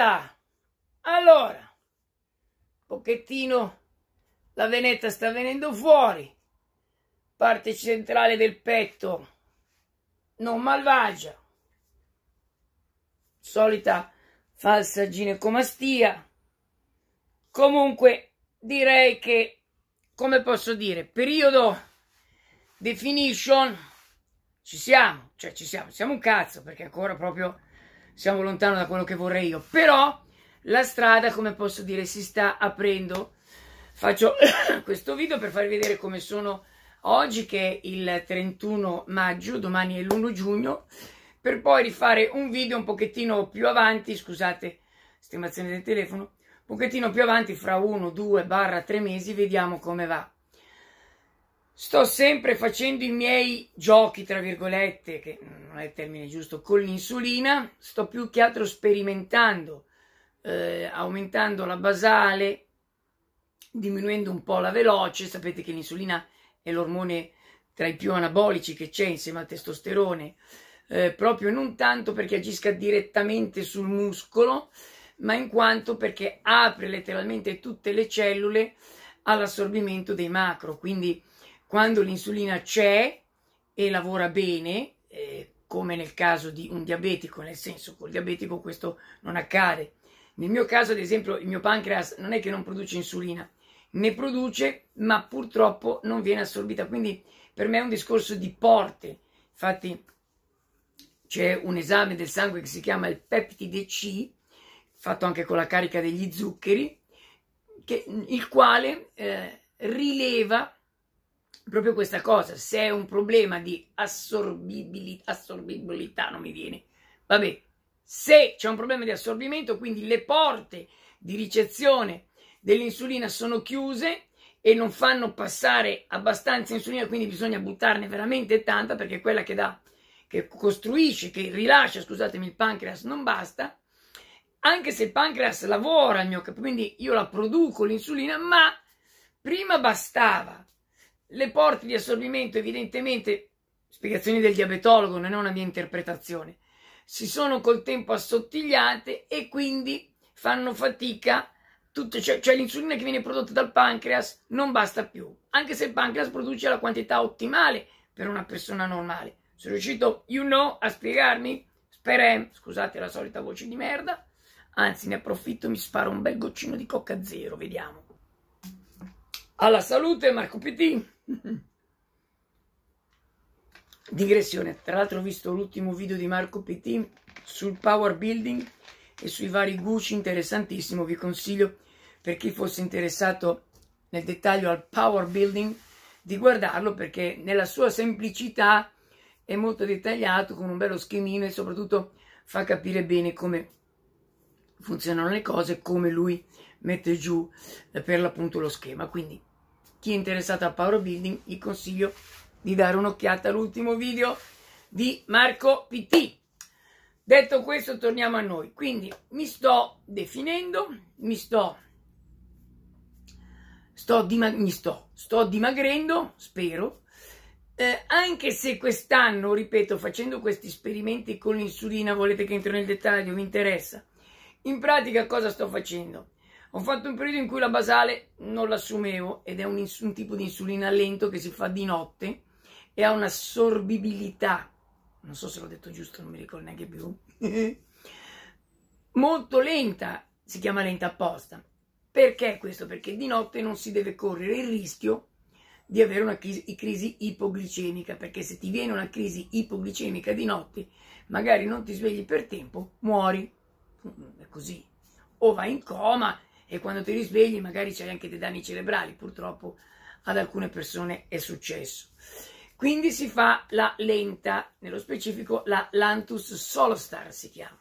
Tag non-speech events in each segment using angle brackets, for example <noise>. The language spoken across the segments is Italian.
Veneta. Allora, pochettino la Veneta sta venendo fuori. Parte centrale del petto non malvagia. Solita falsa ginecomastia. Comunque direi che, come posso dire, periodo definition ci siamo, cioè ci siamo, siamo un cazzo perché ancora proprio siamo lontano da quello che vorrei io, però la strada, come posso dire, si sta aprendo. Faccio <coughs> questo video per farvi vedere come sono oggi che è il 31 maggio, domani è l'1 giugno, per poi rifare un video un pochettino più avanti, scusate, stimazione del telefono, un pochettino più avanti, fra 1, 2, barra 3 mesi, vediamo come va sto sempre facendo i miei giochi, tra virgolette, che non è il termine giusto, con l'insulina, sto più che altro sperimentando, eh, aumentando la basale, diminuendo un po' la veloce, sapete che l'insulina è l'ormone tra i più anabolici che c'è insieme al testosterone, eh, proprio non tanto perché agisca direttamente sul muscolo, ma in quanto perché apre letteralmente tutte le cellule all'assorbimento dei macro, quindi quando l'insulina c'è e lavora bene, eh, come nel caso di un diabetico, nel senso col diabetico questo non accade. Nel mio caso, ad esempio, il mio pancreas non è che non produce insulina, ne produce, ma purtroppo non viene assorbita. Quindi per me è un discorso di porte. Infatti c'è un esame del sangue che si chiama il peptide C, fatto anche con la carica degli zuccheri, che, il quale eh, rileva proprio questa cosa, se è un problema di assorbibilità, assorbibilità non mi viene, vabbè, se c'è un problema di assorbimento, quindi le porte di ricezione dell'insulina sono chiuse e non fanno passare abbastanza insulina, quindi bisogna buttarne veramente tanta perché quella che dà che costruisce, che rilascia, scusatemi, il pancreas non basta, anche se il pancreas lavora il mio capo, quindi io la produco l'insulina, ma prima bastava le porte di assorbimento, evidentemente, spiegazioni del diabetologo, non è una mia interpretazione, si sono col tempo assottigliate e quindi fanno fatica tutto, cioè, cioè, l'insulina che viene prodotta dal pancreas non basta più, anche se il pancreas produce la quantità ottimale per una persona normale. Sono riuscito, you know, a spiegarmi? Sperem, scusate la solita voce di merda, anzi ne approfitto, e mi sparo un bel goccino di coca zero, vediamo. Alla salute Marco Petit! <laughs> Digressione, tra l'altro ho visto l'ultimo video di Marco PT sul power building e sui vari Gucci, interessantissimo, vi consiglio per chi fosse interessato nel dettaglio al power building di guardarlo perché nella sua semplicità è molto dettagliato con un bello schemino e soprattutto fa capire bene come funzionano le cose come lui mette giù eh, per l'appunto lo schema quindi chi è interessato a power building vi consiglio di dare un'occhiata all'ultimo video di Marco PT detto questo torniamo a noi quindi mi sto definendo mi sto sto, dimag- mi sto, sto dimagrendo spero eh, anche se quest'anno ripeto facendo questi esperimenti con l'insulina volete che entro nel dettaglio mi interessa in pratica cosa sto facendo ho fatto un periodo in cui la basale non l'assumevo ed è un, un tipo di insulina lento che si fa di notte e ha un'assorbibilità, non so se l'ho detto giusto, non mi ricordo neanche più, <laughs> molto lenta, si chiama lenta apposta. Perché questo? Perché di notte non si deve correre il rischio di avere una crisi, crisi, ipoglicemica, perché se ti viene una crisi ipoglicemica di notte, magari non ti svegli per tempo, muori. È così. O vai in coma e quando ti risvegli magari c'hai anche dei danni cerebrali, purtroppo ad alcune persone è successo. Quindi si fa la lenta, nello specifico la Lantus Solostar si chiama.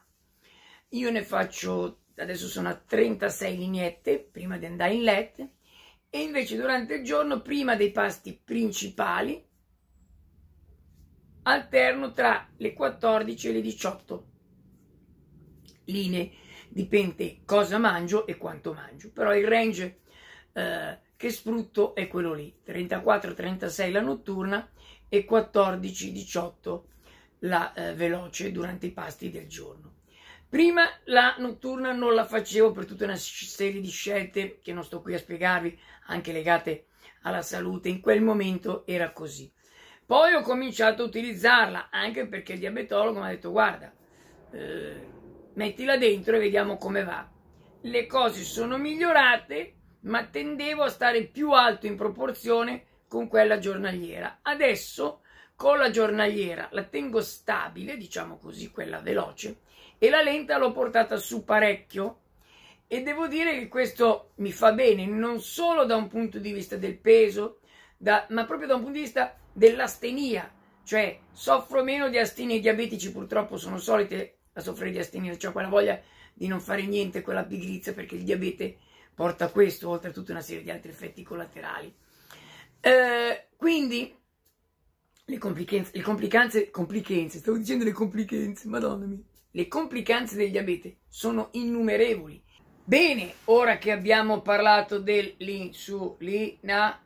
Io ne faccio, adesso sono a 36 lineette prima di andare in let, e invece durante il giorno, prima dei pasti principali, alterno tra le 14 e le 18 linee dipende cosa mangio e quanto mangio, però il range eh, che sfrutto è quello lì, 34-36 la notturna e 14-18 la eh, veloce durante i pasti del giorno. Prima la notturna non la facevo per tutta una serie di scelte che non sto qui a spiegarvi, anche legate alla salute, in quel momento era così. Poi ho cominciato a utilizzarla anche perché il diabetologo mi ha detto guarda, eh, mettila dentro e vediamo come va. Le cose sono migliorate, ma tendevo a stare più alto in proporzione con quella giornaliera. Adesso con la giornaliera la tengo stabile, diciamo così, quella veloce, e la lenta l'ho portata su parecchio. E devo dire che questo mi fa bene non solo da un punto di vista del peso, da, ma proprio da un punto di vista dell'astenia, cioè soffro meno di astenie diabetici, purtroppo sono solite a soffrire di astenia, cioè quella voglia di non fare niente, quella pigrizia, perché il diabete porta a questo, oltre a tutta una serie di altri effetti collaterali. Eh, quindi le complicanze, le complicanze, complicanze, stavo dicendo le complicanze, madonna mia, le complicanze del diabete sono innumerevoli. Bene, ora che abbiamo parlato dell'insulina,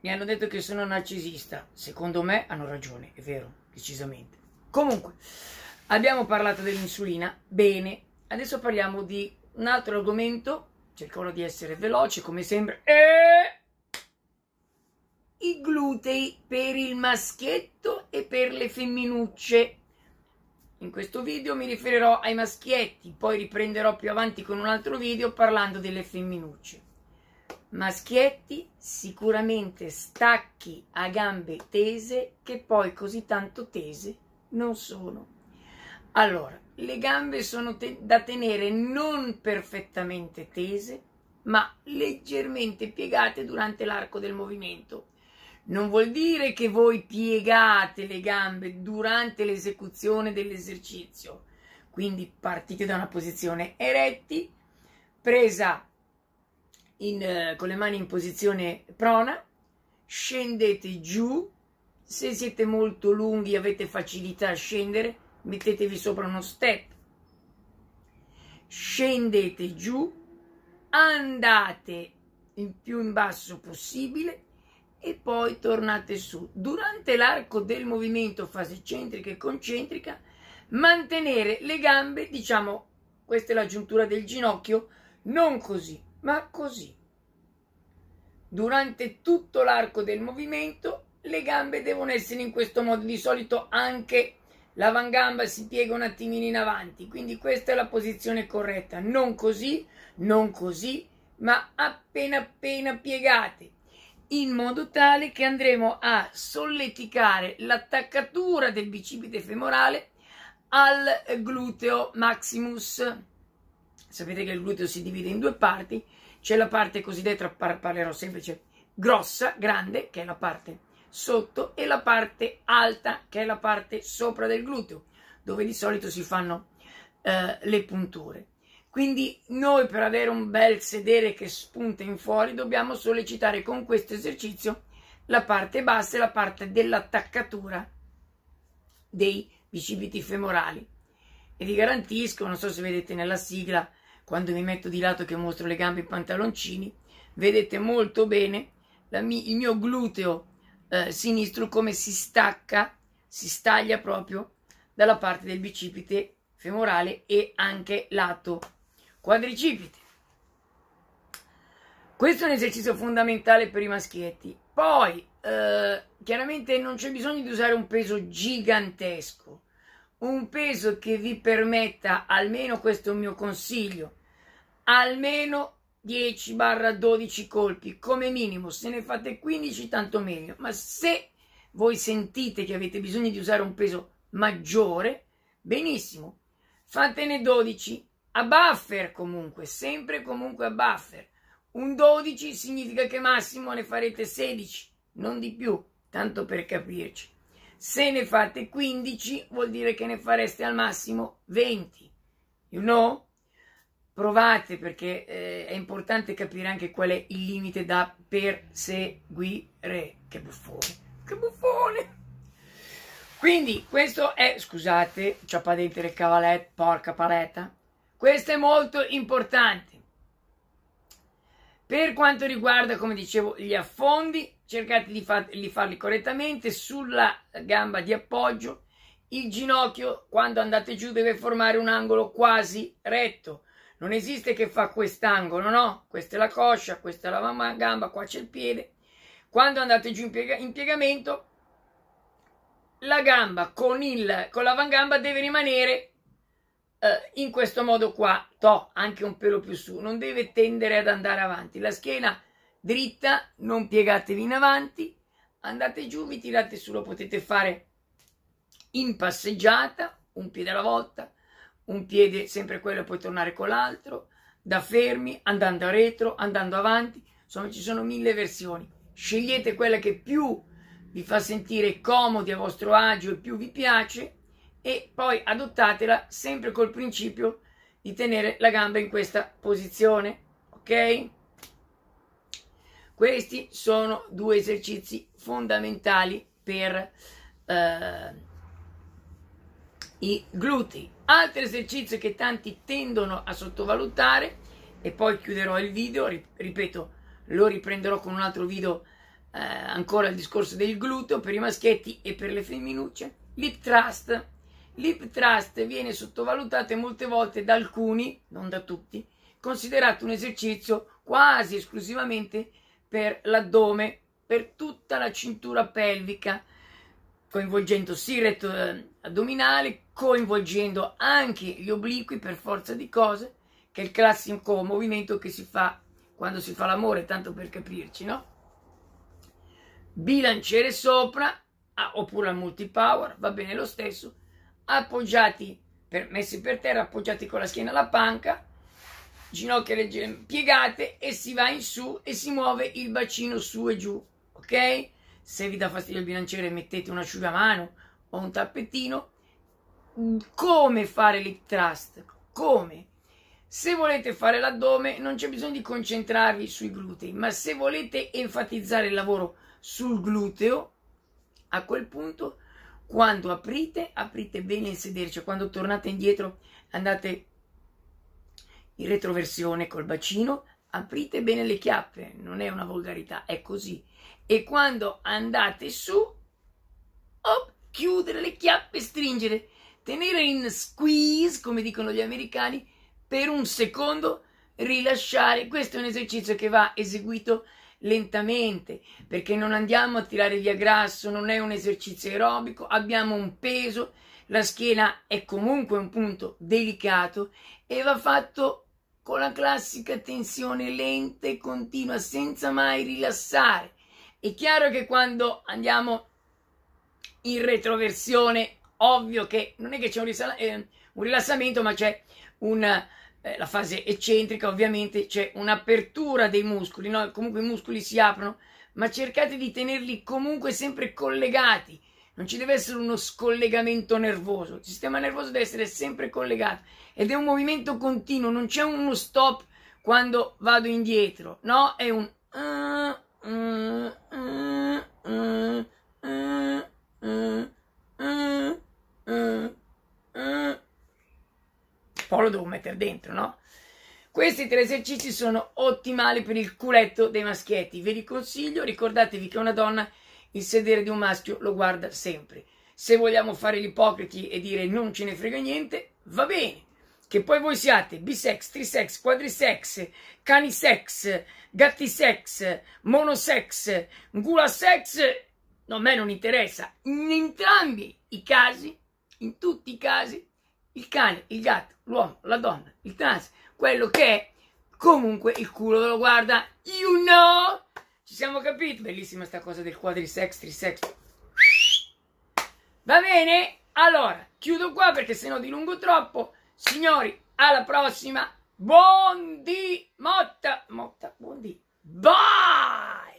mi hanno detto che sono narcisista. Secondo me hanno ragione, è vero, decisamente. Comunque. Abbiamo parlato dell'insulina, bene, adesso parliamo di un altro argomento, cercherò di essere veloce come sempre, e... i glutei per il maschietto e per le femminucce. In questo video mi riferirò ai maschietti, poi riprenderò più avanti con un altro video parlando delle femminucce. Maschietti, sicuramente stacchi a gambe tese che poi così tanto tese non sono. Allora, le gambe sono te- da tenere non perfettamente tese, ma leggermente piegate durante l'arco del movimento. Non vuol dire che voi piegate le gambe durante l'esecuzione dell'esercizio. Quindi partite da una posizione eretti, presa in, eh, con le mani in posizione prona, scendete giù, se siete molto lunghi avete facilità a scendere, mettetevi sopra uno step, scendete giù, andate il più in basso possibile e poi tornate su. Durante l'arco del movimento fase centrica e concentrica, mantenere le gambe, diciamo, questa è la giuntura del ginocchio, non così, ma così. Durante tutto l'arco del movimento le gambe devono essere in questo modo, di solito anche l'avangamba si piega un attimino in avanti, quindi questa è la posizione corretta, non così, non così, ma appena appena piegate, in modo tale che andremo a solleticare l'attaccatura del bicipite femorale al gluteo maximus. Sapete che il gluteo si divide in due parti, c'è la parte cosiddetta, par- parlerò semplice, grossa, grande, che è la parte sotto e la parte alta che è la parte sopra del gluteo dove di solito si fanno eh, le punture. Quindi noi per avere un bel sedere che spunta in fuori dobbiamo sollecitare con questo esercizio la parte bassa e la parte dell'attaccatura dei bicipiti femorali. E vi garantisco, non so se vedete nella sigla, quando mi metto di lato che mostro le gambe e i pantaloncini, vedete molto bene mi- il mio gluteo eh, sinistro come si stacca, si staglia proprio dalla parte del bicipite femorale e anche lato quadricipite. Questo è un esercizio fondamentale per i maschietti. Poi, eh, chiaramente non c'è bisogno di usare un peso gigantesco, un peso che vi permetta, almeno questo è un mio consiglio, almeno 10-12 colpi, come minimo, se ne fate 15 tanto meglio, ma se voi sentite che avete bisogno di usare un peso maggiore, benissimo, fatene 12 a buffer comunque, sempre comunque a buffer. Un 12 significa che massimo ne farete 16, non di più, tanto per capirci. Se ne fate 15 vuol dire che ne fareste al massimo 20. You know? provate perché eh, è importante capire anche qual è il limite da perseguire. Che buffone, che buffone! Quindi questo è, scusate, ciappa dentro il cavaletto, porca paletta. Questo è molto importante. Per quanto riguarda, come dicevo, gli affondi, cercate di, fa- di farli correttamente sulla gamba di appoggio. Il ginocchio, quando andate giù, deve formare un angolo quasi retto non esiste che fa quest'angolo, no? Questa è la coscia, questa è la gamba, qua c'è il piede. Quando andate giù in, piega, in piegamento, la gamba con, il, con l'avangamba deve rimanere eh, in questo modo qua, to, anche un pelo più su, non deve tendere ad andare avanti. La schiena dritta, non piegatevi in avanti, andate giù, vi tirate su, lo potete fare in passeggiata, un piede alla volta, un piede sempre quello e poi tornare con l'altro, da fermi, andando a retro, andando avanti, insomma ci sono mille versioni. Scegliete quella che più vi fa sentire comodi a vostro agio e più vi piace e poi adottatela sempre col principio di tenere la gamba in questa posizione, ok? Questi sono due esercizi fondamentali per eh, i glutei. Altro esercizio che tanti tendono a sottovalutare e poi chiuderò il video, ripeto, lo riprenderò con un altro video eh, ancora il discorso del gluteo per i maschietti e per le femminucce. Lip thrust. Lip thrust viene sottovalutato molte volte da alcuni, non da tutti, considerato un esercizio quasi esclusivamente per l'addome, per tutta la cintura pelvica, coinvolgendo retto eh, addominale, coinvolgendo anche gli obliqui per forza di cose, che è il classico movimento che si fa quando si fa l'amore, tanto per capirci, no? Bilanciere sopra, ah, oppure al multipower, va bene lo stesso, appoggiati, per, messi per terra, appoggiati con la schiena alla panca, ginocchia leggermente piegate e si va in su e si muove il bacino su e giù, ok? ok? se vi dà fastidio il bilanciere mettete un asciugamano o un tappettino mm, Come fare l'hip thrust? Come? Se volete fare l'addome non c'è bisogno di concentrarvi sui glutei, ma se volete enfatizzare il lavoro sul gluteo, a quel punto quando aprite, aprite bene il sedere, cioè quando tornate indietro andate in retroversione col bacino, aprite bene le chiappe, non è una volgarità, è così e quando andate su, op, chiudere le chiappe, stringere, tenere in squeeze, come dicono gli americani, per un secondo, rilasciare. Questo è un esercizio che va eseguito lentamente perché non andiamo a tirare via grasso, non è un esercizio aerobico, abbiamo un peso, la schiena è comunque un punto delicato e va fatto con la classica tensione lenta e continua senza mai rilassare. È chiaro che quando andiamo in retroversione, ovvio che non è che c'è un, risala- eh, un rilassamento, ma c'è una, eh, la fase eccentrica, ovviamente c'è un'apertura dei muscoli, no? comunque i muscoli si aprono, ma cercate di tenerli comunque sempre collegati. Non ci deve essere uno scollegamento nervoso, il sistema nervoso deve essere sempre collegato ed è un movimento continuo, non c'è uno stop quando vado indietro, no? È un... Uh, poi lo devo mettere dentro, no? Questi tre esercizi sono ottimali per il culetto dei maschietti. Ve li consiglio, ricordatevi che una donna il sedere di un maschio lo guarda sempre. Se vogliamo fare gli ipocriti e dire non ce ne frega niente, va bene che poi voi siate bisex, trisex, quadrisex, canisex, gattisex, monosex, gulasex, no, a me non interessa. In entrambi i casi, in tutti i casi, il cane, il gatto, l'uomo, la donna, il trans, quello che è, comunque il culo ve lo guarda, you know! Ci siamo capiti? Bellissima sta cosa del quadrisex, trisex. Va bene? Allora, chiudo qua perché sennò dilungo troppo. Signori, alla prossima. Buon di motta. Motta, buon di. Bye!